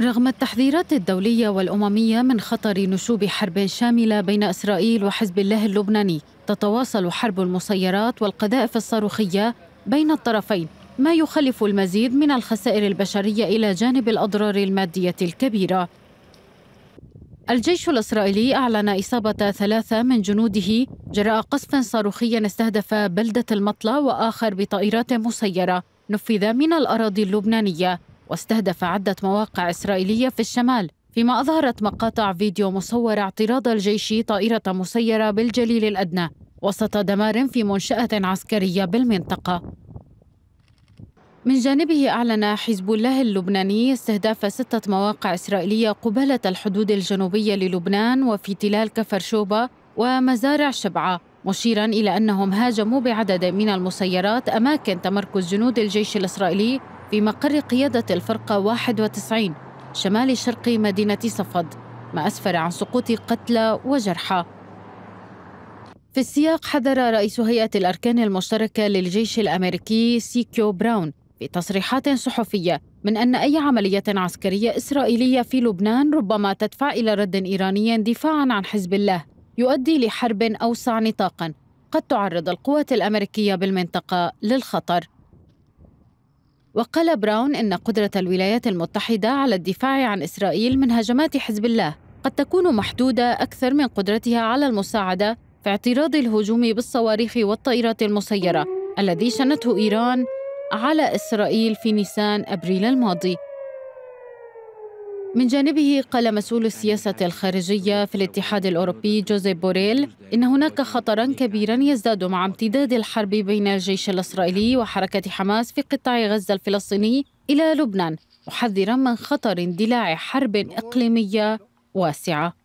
رغم التحذيرات الدولية والأممية من خطر نشوب حرب شاملة بين إسرائيل وحزب الله اللبناني تتواصل حرب المسيرات والقذائف الصاروخية بين الطرفين ما يخلف المزيد من الخسائر البشرية إلى جانب الأضرار المادية الكبيرة الجيش الإسرائيلي أعلن إصابة ثلاثة من جنوده جراء قصف صاروخي استهدف بلدة المطلة وآخر بطائرات مسيرة نفذ من الأراضي اللبنانية واستهدف عدة مواقع إسرائيلية في الشمال فيما أظهرت مقاطع فيديو مصورة اعتراض الجيش طائرة مسيرة بالجليل الأدنى وسط دمار في منشأة عسكرية بالمنطقة من جانبه أعلن حزب الله اللبناني استهداف ستة مواقع إسرائيلية قبالة الحدود الجنوبية للبنان وفي تلال كفر شوبة ومزارع شبعة مشيرا إلى أنهم هاجموا بعدد من المسيرات أماكن تمركز جنود الجيش الإسرائيلي في مقر قيادة الفرقة 91 شمال شرق مدينة صفد ما أسفر عن سقوط قتلى وجرحى في السياق حذر رئيس هيئة الأركان المشتركة للجيش الأمريكي سيكيو براون في تصريحات صحفية من أن أي عملية عسكرية إسرائيلية في لبنان ربما تدفع إلى رد إيراني دفاعا عن حزب الله يؤدي لحرب أوسع نطاقا قد تعرض القوات الأمريكية بالمنطقة للخطر وقال براون إن قدرة الولايات المتحدة على الدفاع عن إسرائيل من هجمات حزب الله قد تكون محدودة أكثر من قدرتها على المساعدة في اعتراض الهجوم بالصواريخ والطائرات المسيرة الذي شنته إيران على إسرائيل في نيسان أبريل الماضي من جانبه قال مسؤول السياسة الخارجية في الاتحاد الأوروبي جوزيف بوريل إن هناك خطرا كبيرا يزداد مع امتداد الحرب بين الجيش الإسرائيلي وحركة حماس في قطاع غزة الفلسطيني إلى لبنان محذرا من خطر اندلاع حرب إقليمية واسعة